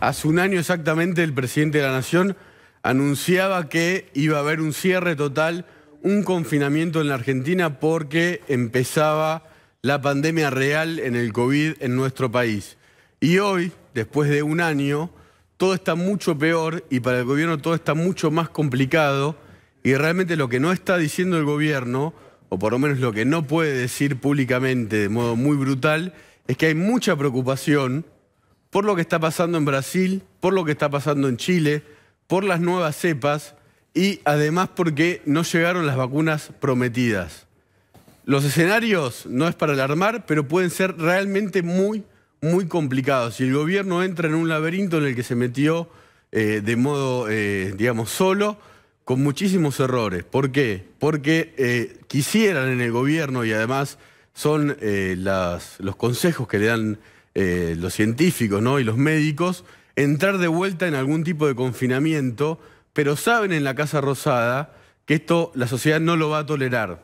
Hace un año exactamente el presidente de la Nación anunciaba que iba a haber un cierre total, un confinamiento en la Argentina porque empezaba la pandemia real en el COVID en nuestro país. Y hoy, después de un año, todo está mucho peor y para el gobierno todo está mucho más complicado y realmente lo que no está diciendo el gobierno, o por lo menos lo que no puede decir públicamente de modo muy brutal, es que hay mucha preocupación por lo que está pasando en Brasil, por lo que está pasando en Chile, por las nuevas cepas y además porque no llegaron las vacunas prometidas. Los escenarios no es para alarmar, pero pueden ser realmente muy, muy complicados. Si el gobierno entra en un laberinto en el que se metió eh, de modo, eh, digamos, solo, con muchísimos errores. ¿Por qué? Porque eh, quisieran en el gobierno, y además son los consejos que le dan eh, los científicos ¿no? y los médicos entrar de vuelta en algún tipo de confinamiento, pero saben en la Casa Rosada que esto la sociedad no lo va a tolerar.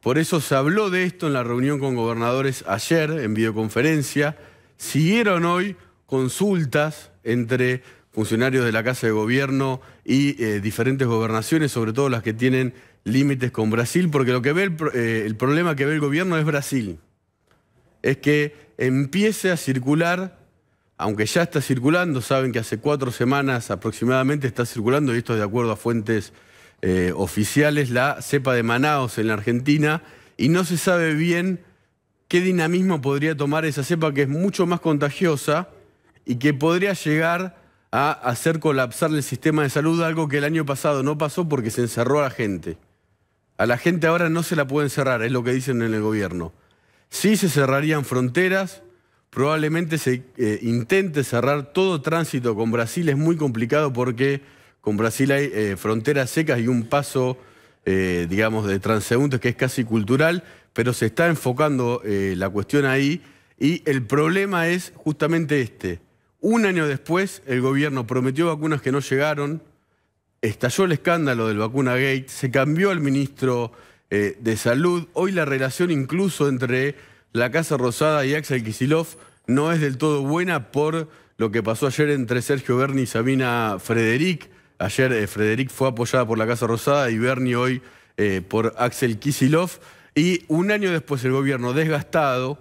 Por eso se habló de esto en la reunión con gobernadores ayer, en videoconferencia. Siguieron hoy consultas entre funcionarios de la Casa de Gobierno y eh, diferentes gobernaciones, sobre todo las que tienen límites con Brasil, porque lo que ve el eh, problema que ve el gobierno es Brasil es que empiece a circular, aunque ya está circulando, saben que hace cuatro semanas aproximadamente está circulando, y esto es de acuerdo a fuentes eh, oficiales, la cepa de Manaos en la Argentina, y no se sabe bien qué dinamismo podría tomar esa cepa que es mucho más contagiosa y que podría llegar a hacer colapsar el sistema de salud, algo que el año pasado no pasó porque se encerró a la gente. A la gente ahora no se la puede encerrar, es lo que dicen en el gobierno. Sí se cerrarían fronteras, probablemente se eh, intente cerrar todo tránsito con Brasil, es muy complicado porque con Brasil hay eh, fronteras secas y un paso, eh, digamos, de transeúntes que es casi cultural, pero se está enfocando la cuestión ahí y el problema es justamente este. Un año después, el gobierno prometió vacunas que no llegaron, estalló el escándalo del vacuna gate, se cambió el ministro eh, de Salud. Hoy la relación incluso entre la Casa Rosada y Axel Kisilov no es del todo buena por lo que pasó ayer entre Sergio Berni y Sabina Frederic. Ayer eh, Frederic fue apoyada por la Casa Rosada y Berni hoy eh, por Axel Kisilov. Y un año después el gobierno desgastado,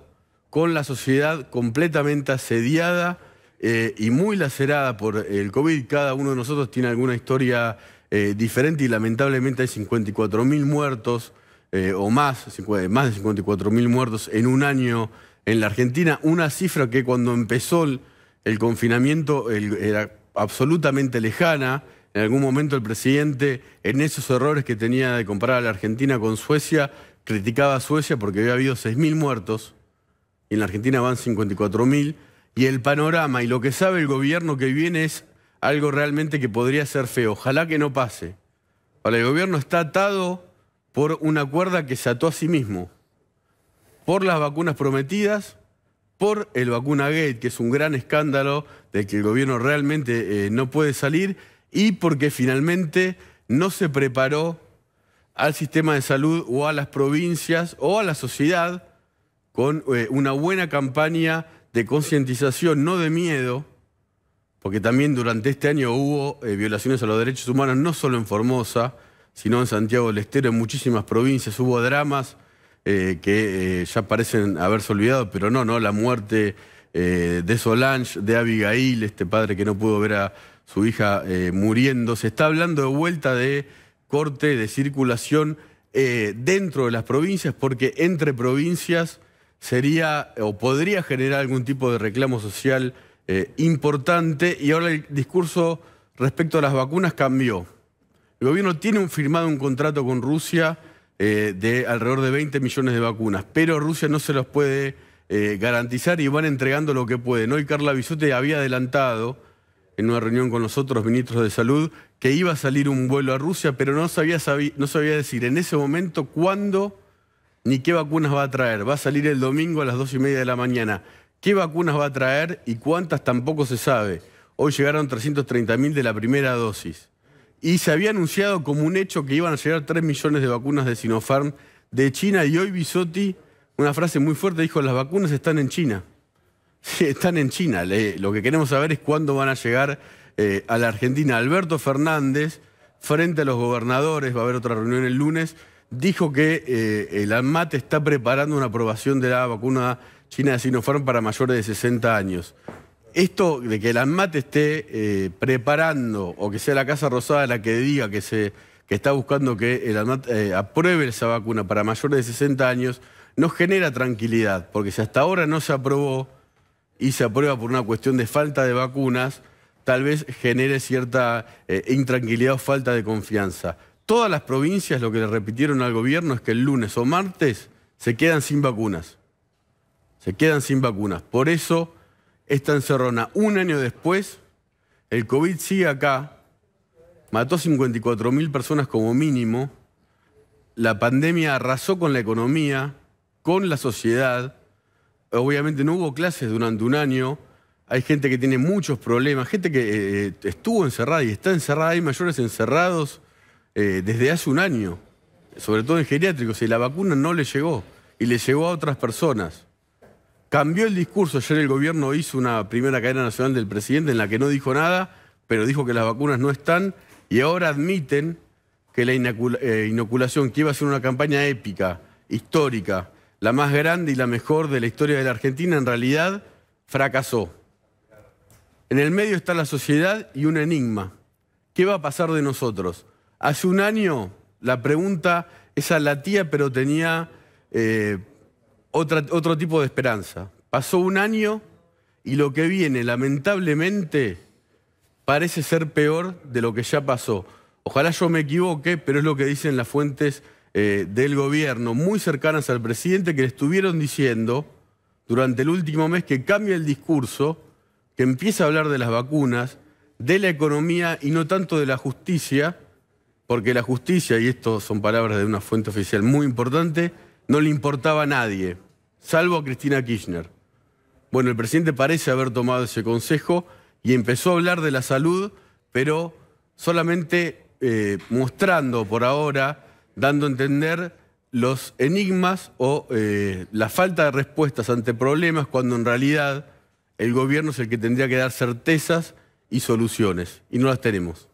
con la sociedad completamente asediada y muy lacerada por el COVID. Cada uno de nosotros tiene alguna historia eh, diferente y lamentablemente hay 54.000 muertos eh, o más, eh, más de 54.000 muertos en un año en la Argentina, una cifra que cuando empezó el, confinamiento era absolutamente lejana. En algún momento el presidente, en esos errores que tenía de comparar a la Argentina con Suecia, criticaba a Suecia porque había habido mil muertos y en la Argentina van 54.000. Y el panorama y lo que sabe el gobierno que viene es algo realmente que podría ser feo. Ojalá que no pase. Ahora, el gobierno está atado por una cuerda que se ató a sí mismo, por las vacunas prometidas, por el vacuna gate, que es un gran escándalo de que el gobierno realmente eh, no puede salir, y porque finalmente no se preparó al sistema de salud o a las provincias o a la sociedad con eh, una buena campaña de concientización, no de miedo, porque también durante este año hubo eh, violaciones a los derechos humanos, no solo en Formosa, sino en Santiago del Estero, en muchísimas provincias hubo dramas eh, que eh, ya parecen haberse olvidado, pero no, no, la muerte de Solange, de Abigail, este padre que no pudo ver a su hija muriendo. Se está hablando de vuelta de corte, de circulación dentro de las provincias, porque entre provincias sería o podría generar algún tipo de reclamo social eh, importante y ahora el discurso respecto a las vacunas cambió. El gobierno tiene un, firmado un contrato con Rusia eh, de alrededor de 20 millones de vacunas, pero Rusia no se los puede eh, garantizar y van entregando lo que pueden. Hoy Carla Bisote había adelantado en una reunión con los otros ministros de Salud, que iba a salir un vuelo a Rusia, pero no sabía, no sabía decir en ese momento cuándo ni qué vacunas va a traer. Va a salir el domingo a las dos y media de la mañana. ¿Qué vacunas va a traer y cuántas tampoco se sabe? Hoy llegaron 330.000 de la primera dosis. Y se había anunciado como un hecho que iban a llegar 3 millones de vacunas de Sinopharm de China y hoy Bisotti, una frase muy fuerte, dijo, las vacunas están en China. Sí, están en China. lo que queremos saber es cuándo van a llegar eh, a la Argentina. Alberto Fernández, frente a los gobernadores, va a haber otra reunión el lunes, dijo que eh, el ANMAT está preparando una aprobación de la vacuna China no fueron para mayores de 60 años. Esto de que el ANMAT esté eh, preparando o que sea la Casa Rosada la que diga que se está buscando que el ANMAT eh, apruebe esa vacuna para mayores de 60 años, no genera tranquilidad, porque si hasta ahora no se aprobó y se aprueba por una cuestión de falta de vacunas, tal vez genere cierta eh, intranquilidad o falta de confianza. Todas las provincias lo que le repitieron al gobierno es que el lunes o martes se quedan sin vacunas. Se quedan sin vacunas. Por eso, esta encerrona, un año después, el COVID sigue acá, mató 54.000 personas como mínimo, la pandemia arrasó con la economía, con la sociedad, obviamente no hubo clases durante un año, hay gente que tiene muchos problemas, gente que eh, eh, estuvo encerrada y está encerrada, hay mayores encerrados eh, desde hace un año, sobre todo en geriátricos, y la vacuna no le llegó, y le llegó a otras personas. Cambió el discurso. Ayer el gobierno hizo una primera cadena nacional del presidente en la que no dijo nada, pero dijo que las vacunas no están y ahora admiten que la eh, inoculación, que iba a ser una campaña épica, histórica, la más grande y la mejor de la historia de la Argentina, en realidad fracasó. En el medio está la sociedad y un enigma. ¿Qué va a pasar de nosotros? Hace un año la pregunta esa latía, pero tenía eh, otro tipo de esperanza. Pasó un año y lo que viene, lamentablemente, parece ser peor de lo que ya pasó. Ojalá yo me equivoque, pero es lo que dicen las fuentes eh, del gobierno, muy cercanas al presidente, que le estuvieron diciendo durante el último mes que cambia el discurso, que empieza a hablar de las vacunas, de la economía y no tanto de la justicia, porque la justicia, y esto son palabras de una fuente oficial muy importante, no le importaba a nadie, salvo a Cristina Kirchner. Bueno, el presidente parece haber tomado ese consejo y empezó a hablar de la salud, pero solamente eh, mostrando por ahora, dando a entender los enigmas o eh, la falta de respuestas ante problemas cuando en realidad el gobierno es el que tendría que dar certezas y soluciones, y no las tenemos.